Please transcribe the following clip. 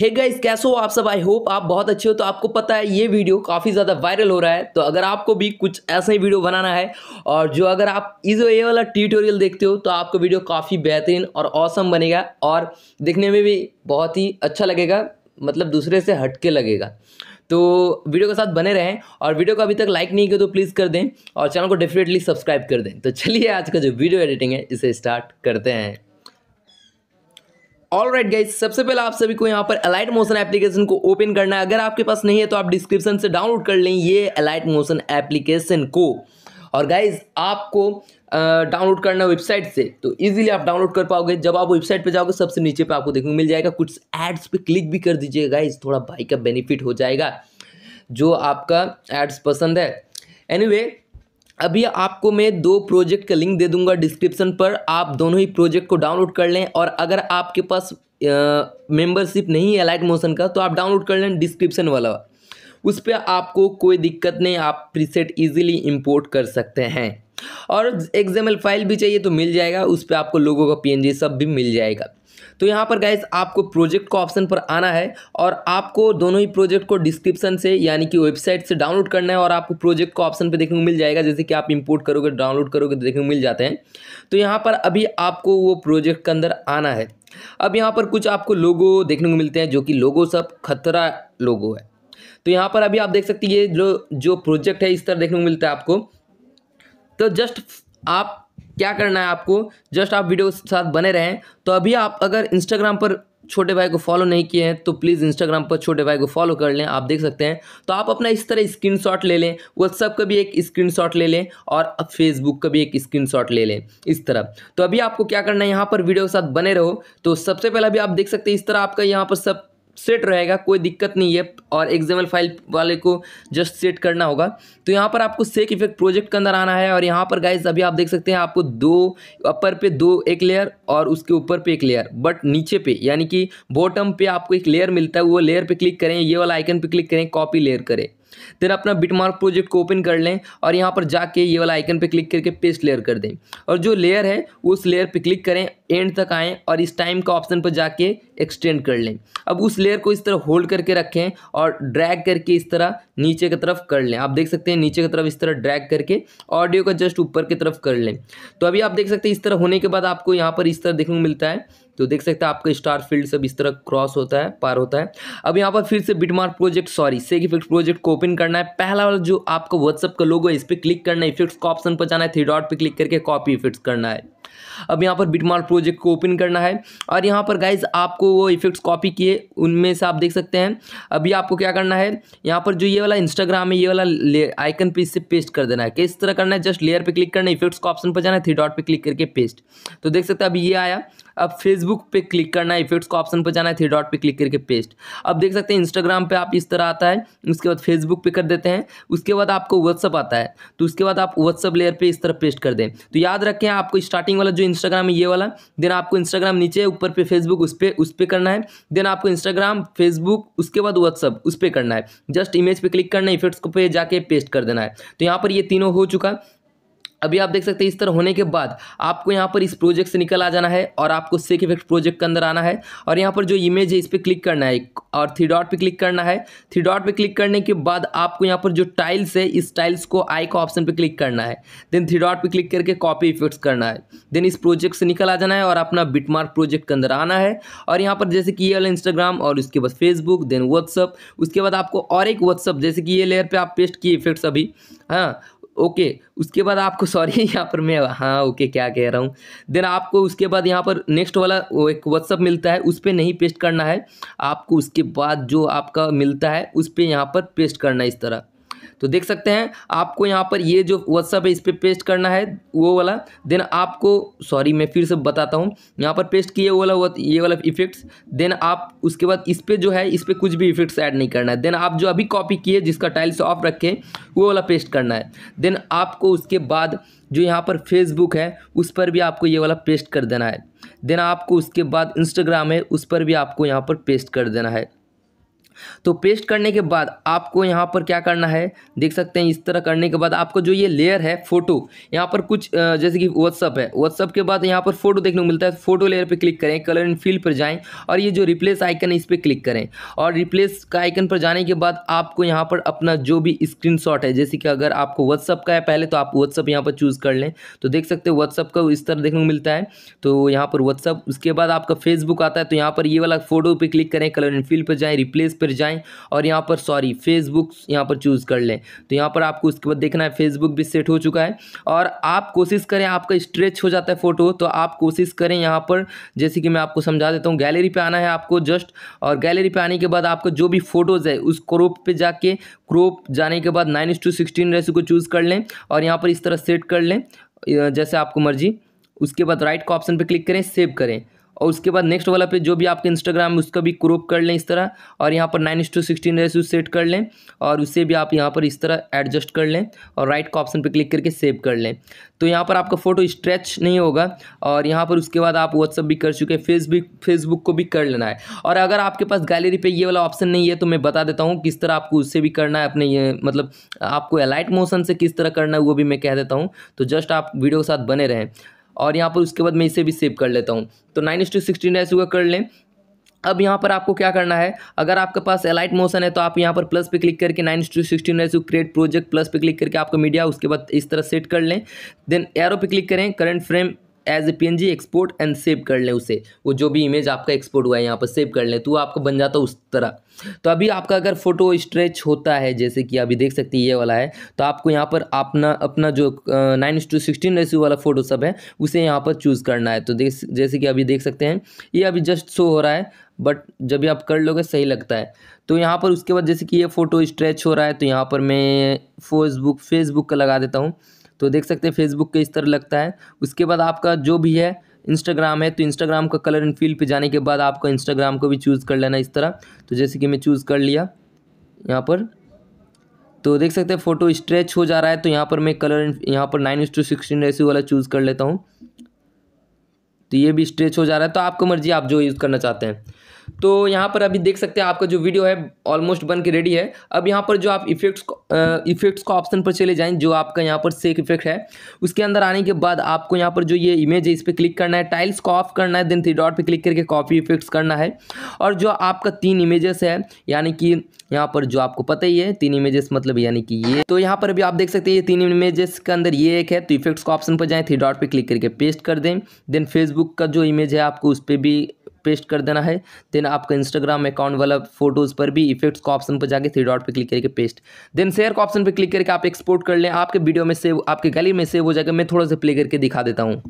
hey guys कैसे हो आप सब आई होप आप बहुत अच्छे हो तो आपको पता है ये वीडियो काफ़ी ज़्यादा वायरल हो रहा है तो अगर आपको भी कुछ ऐसा ही वीडियो बनाना है और जो अगर आप इस ये वाला ट्यूटोरियल देखते हो तो आपका वीडियो काफ़ी बेहतरीन और औसम बनेगा और देखने में भी बहुत ही अच्छा लगेगा मतलब दूसरे से हटके लगेगा तो वीडियो के साथ बने रहें और वीडियो को अभी तक लाइक नहीं किया तो प्लीज़ कर दें और चैनल को डेफिनेटली सब्सक्राइब कर दें तो चलिए आज का जो वीडियो एडिटिंग है इसे स्टार्ट करते हैं ऑल राइट गाइज सबसे पहले आप सभी को यहाँ पर अलाइट मोशन एप्लीकेशन को ओपन करना है अगर आपके पास नहीं है तो आप डिस्क्रिप्शन से डाउनलोड कर लें ये अलाइट मोशन एप्लीकेशन को और गाइज आपको डाउनलोड करना है वेबसाइट से तो इजीली आप डाउनलोड कर पाओगे जब आप वेबसाइट पे जाओगे सबसे नीचे पे आपको देखने मिल जाएगा कुछ एड्स पे क्लिक भी कर दीजिए गाइज थोड़ा भाई का बेनिफिट हो जाएगा जो आपका एड्स पसंद है एनी anyway, अभी आपको मैं दो प्रोजेक्ट का लिंक दे दूंगा डिस्क्रिप्शन पर आप दोनों ही प्रोजेक्ट को डाउनलोड कर लें और अगर आपके पास मेंबरशिप नहीं है लाइट मोशन का तो आप डाउनलोड कर लें डिस्क्रिप्शन वाला उस पर आपको कोई दिक्कत नहीं आप प्रीसेट इजीली इंपोर्ट कर सकते हैं और एग्जाम्पल फाइल भी चाहिए तो मिल जाएगा उस पर आपको लोगों का पी सब भी मिल जाएगा तो यहाँ पर गाइज आपको प्रोजेक्ट का ऑप्शन पर आना है और आपको दोनों ही प्रोजेक्ट को डिस्क्रिप्शन से यानी कि वेबसाइट से डाउनलोड करना है और आपको प्रोजेक्ट का ऑप्शन पर देखने को मिल जाएगा जैसे कि आप इम्पोर्ट करोगे डाउनलोड करोगे तो देखने को मिल जाते हैं तो यहाँ पर अभी आपको वो प्रोजेक्ट के अंदर आना है अब यहाँ पर कुछ आपको लोगो देखने को मिलते हैं जो कि लोगो सब खतरा लोगो है तो यहाँ पर अभी आप देख सकते हैं ये जो जो प्रोजेक्ट है इस तरह देखने को मिलता है आपको तो जस्ट आप क्या करना है आपको जस्ट आप वीडियो के साथ बने रहें तो अभी आप अगर इंस्टाग्राम पर छोटे भाई को फॉलो नहीं किए हैं तो प्लीज़ इंस्टाग्राम पर छोटे भाई को फॉलो कर लें आप देख सकते हैं तो आप अपना इस तरह स्क्रीनशॉट ले लें व्हाट्सअप का भी एक स्क्रीनशॉट ले लें और फेसबुक का भी एक स्क्रीनशॉट ले लें इस तरह तो अभी आपको क्या करना है यहाँ पर वीडियो के साथ बने रहो तो सबसे पहले अभी आप देख सकते हैं इस तरह आपका यहाँ पर सब सेट रहेगा कोई दिक्कत नहीं है और एग्जाम्पल फाइल वाले को जस्ट सेट करना होगा तो यहाँ पर आपको सेक इफेक्ट प्रोजेक्ट के अंदर आना है और यहाँ पर गाइज अभी आप देख सकते हैं आपको दो अपर पे दो एक लेयर और उसके ऊपर पे एक लेयर बट नीचे पे यानी कि बॉटम पे आपको एक लेयर मिलता है वो लेयर पे क्लिक करें ये वाला आइकन पे क्लिक करें कॉपी लेयर करें देन अपना बिटमार्क प्रोजेक्ट को ओपन कर लें और यहाँ पर जाके ये वाला आइकन पे क्लिक करके पेस्ट लेयर कर दें और जो लेयर है उस लेयर पे क्लिक करें एंड तक आएँ और इस टाइम का ऑप्शन पर जाके एक्सटेंड कर लें अब उस लेयर को इस तरह होल्ड करके रखें और ड्रैग करके इस तरह नीचे की तरफ कर लें आप देख सकते हैं नीचे की तरफ इस तरह ड्रैग करके ऑडियो का जस्ट ऊपर की तरफ कर लें तो अभी आप देख सकते हैं इस तरह होने के बाद आपको यहाँ पर इस तरह देखने को मिलता है तो देख सकते हैं आपका स्टार फील्ड सब इस तरह क्रॉस होता है पार होता है अब यहाँ पर फिर से बिटमार प्रोजेक्ट सॉरी सेक इफेक्ट प्रोजेक्ट को ओपन करना है पहला वाला जो आपका व्हाट्सअप का लोगो है इस पर क्लिक करना है इफेक्ट्स का ऑप्शन पर जाना है थ्री डॉट पर क्लिक करके कॉपी इफेक्ट्स करना है अब यहाँ पर बिटमार प्रोजेक्ट को ओपन करना है और यहाँ पर गाइज आपको वो इफेक्ट्स कॉपी किए उनमें से आप देख सकते हैं अभी आपको क्या करना है यहाँ पर जो ये वाला इंस्टाग्राम है ये वाला आइकन पे इससे पेस्ट कर देना है किस तरह करना है जस्ट लेयर पे क्लिक करना है इफेक्ट्स का ऑप्शन पर जाना है थ्री डॉट पे क्लिक करके पेस्ट तो देख सकते हैं अभी ये आया अब फेसबुक पे क्लिक करना है इफेक्ट्स का ऑप्शन पर जाना है थ्री डॉट पे क्लिक करके पेस्ट अब देख सकते हैं इंस्टाग्राम पे आप इस तरह आता है उसके बाद फेसबुक पे कर देते हैं उसके बाद आपको व्हाट्सअप आता है तो उसके बाद आप व्हाट्सअप लेयर पर इस तरह पेस्ट कर दें तो याद रखें आपको स्टार्टिंग वाला जो इंस्टाग्राम है ये वाला देन आपको इंस्टाग्राम नीचे ऊपर पे फेसबुक उस पर उस पर करना है देन आपको इंस्टाग्राम फेसबुक उसके बाद व्हाट्सअप उस पर करना है जस्ट इमेज पर क्लिक करना है इफेक्ट्स को पे जाके पेस्ट कर देना है तो यहाँ पर ये तीनों हो चुका अभी आप देख सकते हैं इस तरह होने के बाद आपको यहाँ पर इस प्रोजेक्ट से निकल आ जाना है और आपको सेक इफेक्ट प्रोजेक्ट के अंदर आना है और यहाँ पर जो इमेज है इस पर क्लिक करना है और थ्री डॉट पे क्लिक करना है थ्री डॉट पे क्लिक करने के बाद आपको यहाँ पर जो टाइल्स है इस टाइल्स को आई का ऑप्शन पर क्लिक करना है देन थ्री डॉट पर क्लिक करके कॉपी इफेक्ट्स करना है देन इस प्रोजेक्ट से निकल आ जाना है और अपना बिटमार्क प्रोजेक्ट के अंदर आना है और यहाँ पर जैसे कि ये वाला इंस्टाग्राम और उसके बाद फेसबुक देन व्हाट्सअप उसके बाद आपको और एक व्हाट्सअप जैसे कि ये लेयर पर आप पेस्ट किए इफेक्ट्स अभी हाँ ओके उसके बाद आपको सॉरी यहाँ पर मैं हाँ ओके क्या कह रहा हूँ देन आपको उसके बाद यहाँ पर नेक्स्ट वाला एक व्हाट्सअप मिलता है उस पर नहीं पेस्ट करना है आपको उसके बाद जो आपका मिलता है उस पर यहाँ पर पेस्ट करना है इस तरह तो देख सकते हैं आपको यहाँ पर ये जो व्हाट्सअप है इस पर पे पेस्ट करना है वो वाला देन आपको सॉरी मैं फिर से बताता हूँ यहाँ पर पेस्ट किए वो वाला ये वाला इफेक्ट्स देन आप उसके बाद इस पर जो है इस पर कुछ भी इफेक्ट्स ऐड नहीं करना है देन आप जो अभी कॉपी किए जिसका टाइल्स ऑफ रखे वो वाला पेस्ट करना है देन आपको उसके बाद जो यहाँ पर फेसबुक है उस पर भी आपको ये वाला पेस्ट कर देना है देन आपको उसके बाद इंस्टाग्राम है उस पर भी आपको यहाँ पर पेस्ट कर देना है तो पेस्ट करने के बाद आपको यहाँ पर क्या करना है देख सकते हैं इस तरह करने के बाद आपको जो ये लेयर है फोटो यहाँ पर कुछ जैसे कि व्हाट्सअप है व्हाट्सअप के बाद यहाँ पर फोटो देखने को मिलता है फोटो लेयर पर क्लिक करें कलर एंड फील्ड पर जाएं और ये जो रिप्लेस आइकन है इस पर क्लिक करें और रिप्लेस का आइकन पर जाने के बाद आपको यहाँ पर अपना जो भी स्क्रीन है जैसे कि अगर आपको व्हाट्सअप का है पहले तो आप व्हाट्सअप यहाँ पर चूज़ कर लें तो देख सकते हैं व्हाट्सअप का इस तरह देखने को मिलता है तो यहाँ पर व्हाट्सअप उसके बाद आपका फेसबुक आता है तो यहाँ पर ये वाला फोटो पर क्लिक करें कलर एंड फील्ड पर जाएँ रिप्लेस पर पर जाएँ और यहाँ पर सॉरी फेसबुक यहाँ पर चूज़ कर लें तो यहाँ पर आपको उसके बाद देखना है फेसबुक भी सेट हो चुका है और आप कोशिश करें आपका स्ट्रेच हो जाता है फ़ोटो तो आप कोशिश करें यहाँ पर जैसे कि मैं आपको समझा देता हूँ गैलरी पर आना है आपको जस्ट और गैलरी पर आने के बाद आपका जो भी फ़ोटोज़ है उस क्रोप पर जाके क्रोप जाने के बाद नाइन टू सिक्सटीन रेसो को चूज़ कर लें और यहाँ पर इस तरह सेट कर लें जैसे आपको मर्जी उसके बाद राइट का ऑप्शन पर क्लिक करें सेव करें और उसके बाद नेक्स्ट वाला पेज जो भी आपके इंस्टाग्राम है उसका भी क्रोप कर लें इस तरह और यहाँ पर nine to sixteen ratio set कर लें और उससे भी आप यहाँ पर इस तरह एडजस्ट कर लें और राइट का ऑप्शन पर क्लिक करके सेव कर लें तो यहाँ पर आपका फ़ोटो स्ट्रेच नहीं होगा और यहाँ पर उसके बाद आप व्हाट्सअप भी कर चुके हैं फेसबुक फेसबुक को भी कर लेना है और अगर आपके पास गैलरी पर ये वाला ऑप्शन नहीं है तो मैं बता देता हूँ किस तरह आपको उससे भी करना है अपने ये मतलब आपको अलाइट मोशन से किस तरह करना है वो भी मैं कह देता हूँ तो जस्ट आप वीडियो के साथ बने रहें और यहाँ पर उसके बाद मैं इसे भी सेव कर लेता हूँ तो नाइन इंस टू सिक्सटीन ऐसे हुआ कर लें अब यहाँ पर आपको क्या करना है अगर आपके पास एलाइट मोशन है तो आप यहाँ पर प्लस पे क्लिक करके nine to sixteen ratio create project plus पे क्लिक करके आपको मीडिया उसके बाद इस तरह सेट कर लें देन एरो पे क्लिक करें current frame as A P export and save कर लें उसे वो जो भी इमेज आपका एक्सपोर्ट हुआ है यहाँ पर सेव कर लें तो वो आपका बन जाता उस तरह तो अभी आपका अगर फोटो स्ट्रेच होता है जैसे कि अभी देख सकते हैं ये वाला है तो आपको यहाँ पर अपना अपना जो नाइन टू सिक्सटीन रेसियो वाला फ़ोटो सब है उसे यहाँ पर चूज़ करना है तो जैसे कि अभी देख सकते हैं ये अभी जस्ट शो हो रहा है बट जब भी आप कर लोगे सही लगता है तो यहाँ पर उसके बाद जैसे कि ये फ़ोटो स्ट्रेच हो रहा है तो यहाँ पर मैं फेसबुक फेसबुक का लगा देता हूँ तो देख सकते हैं फेसबुक के इस तरह लगता है उसके बाद आपका जो भी है इंस्टाग्राम है तो इंस्टाग्राम का कलर एंड फील पे जाने के बाद आपको इंस्टाग्राम को भी चूज़ कर लेना इस तरह तो जैसे कि मैं चूज़ कर लिया यहाँ पर तो देख सकते हैं फ़ोटो स्ट्रेच हो जा रहा है तो यहाँ पर मैं कलर एंड यहाँ पर नाइन टू सिक्सटीन रेसियो वाला चूज़ कर लेता हूँ तो ये भी स्ट्रेच हो जा रहा है तो आपको मर्जी आप जो यूज़ करना चाहते हैं तो यहाँ पर अभी देख सकते हैं आपका जो वीडियो है ऑलमोस्ट बन के रेडी है अब यहाँ पर जो आप इफेक्ट्स इफेक्ट्स का ऑप्शन पर चले जाएँ जो आपका यहाँ पर सेक इफेक्ट है उसके अंदर आने के बाद आपको यहाँ पर जो ये इमेज है इस पर क्लिक करना है टाइल्स को ऑफ करना है देन थ्री डॉट पर क्लिक करके कॉपी इफेक्ट्स करना है और जो आपका तीन इमेजेस है यानी कि यहाँ पर जो आपको पता ही है तीन इमेजेस मतलब यानी कि ये तो यहाँ पर अभी आप देख सकते हैं ये तीन इमेजेस के अंदर ये एक है तो इफेक्ट्स का ऑप्शन पर जाएँ थ्री डॉट पर क्लिक करके पेस्ट कर दें देन फेसबुक का जो इमेज है आपको उस पर भी पेस्ट कर देना है देन आपका इंस्टाग्राम अकाउंट वाला फोटोज़ पर भी इफेक्ट्स का ऑप्शन पर जाके थ्री डॉट पर क्लिक करके पेस्ट देन शेयर का ऑप्शन पर क्लिक करके आप एक्सपोर्ट कर लें आपके वीडियो में सेव आपके गैली में सेव हो जाएगा मैं थोड़ा सा प्ले करके दिखा देता हूँ